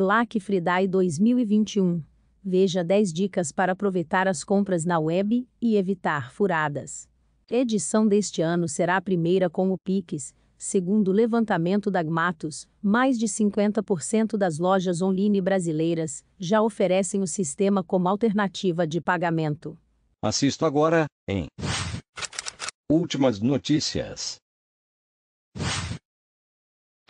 Black Friday 2021. Veja 10 dicas para aproveitar as compras na web e evitar furadas. Edição deste ano será a primeira com o Pix. Segundo o levantamento da Gmatos, mais de 50% das lojas online brasileiras já oferecem o sistema como alternativa de pagamento. Assisto agora em Últimas notícias.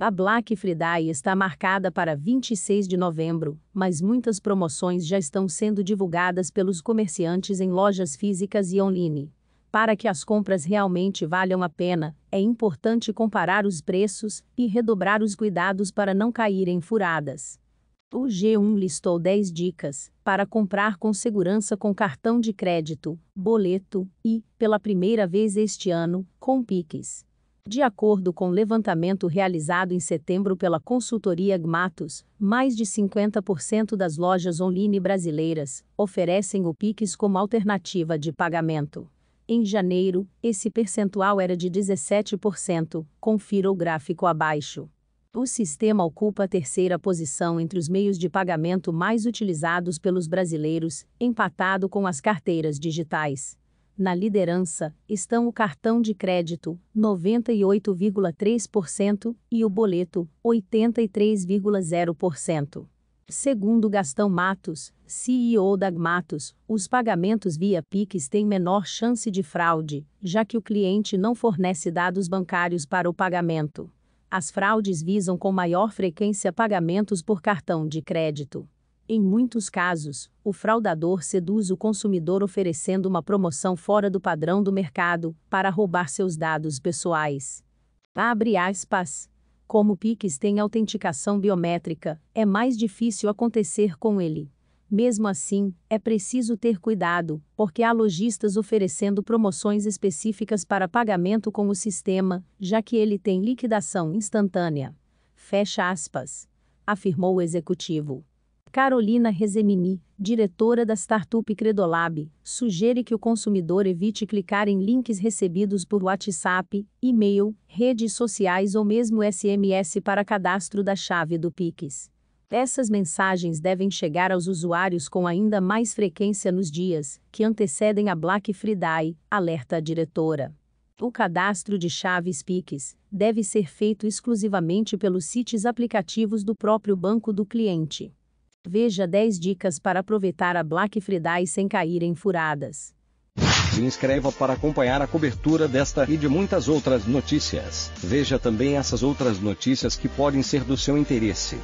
A Black Friday está marcada para 26 de novembro, mas muitas promoções já estão sendo divulgadas pelos comerciantes em lojas físicas e online. Para que as compras realmente valham a pena, é importante comparar os preços e redobrar os cuidados para não caírem furadas. O G1 listou 10 dicas para comprar com segurança com cartão de crédito, boleto e, pela primeira vez este ano, com Pix. De acordo com o levantamento realizado em setembro pela consultoria Gmatos, mais de 50% das lojas online brasileiras oferecem o Pix como alternativa de pagamento. Em janeiro, esse percentual era de 17%, confira o gráfico abaixo. O sistema ocupa a terceira posição entre os meios de pagamento mais utilizados pelos brasileiros, empatado com as carteiras digitais. Na liderança estão o cartão de crédito, 98,3%, e o boleto, 83,0%. Segundo Gastão Matos, CEO da Matos, os pagamentos via PIX têm menor chance de fraude, já que o cliente não fornece dados bancários para o pagamento. As fraudes visam com maior frequência pagamentos por cartão de crédito. Em muitos casos, o fraudador seduz o consumidor oferecendo uma promoção fora do padrão do mercado para roubar seus dados pessoais. Abre aspas. Como o Pix tem autenticação biométrica, é mais difícil acontecer com ele. Mesmo assim, é preciso ter cuidado, porque há lojistas oferecendo promoções específicas para pagamento com o sistema, já que ele tem liquidação instantânea. Fecha aspas. Afirmou o executivo. Carolina Rezemini, diretora da startup Credolab, sugere que o consumidor evite clicar em links recebidos por WhatsApp, e-mail, redes sociais ou mesmo SMS para cadastro da chave do Pix. Essas mensagens devem chegar aos usuários com ainda mais frequência nos dias que antecedem a Black Friday, alerta a diretora. O cadastro de chaves Pix deve ser feito exclusivamente pelos sites aplicativos do próprio banco do cliente. Veja 10 dicas para aproveitar a Black Friday sem cair em furadas. Se inscreva para acompanhar a cobertura desta e de muitas outras notícias. Veja também essas outras notícias que podem ser do seu interesse.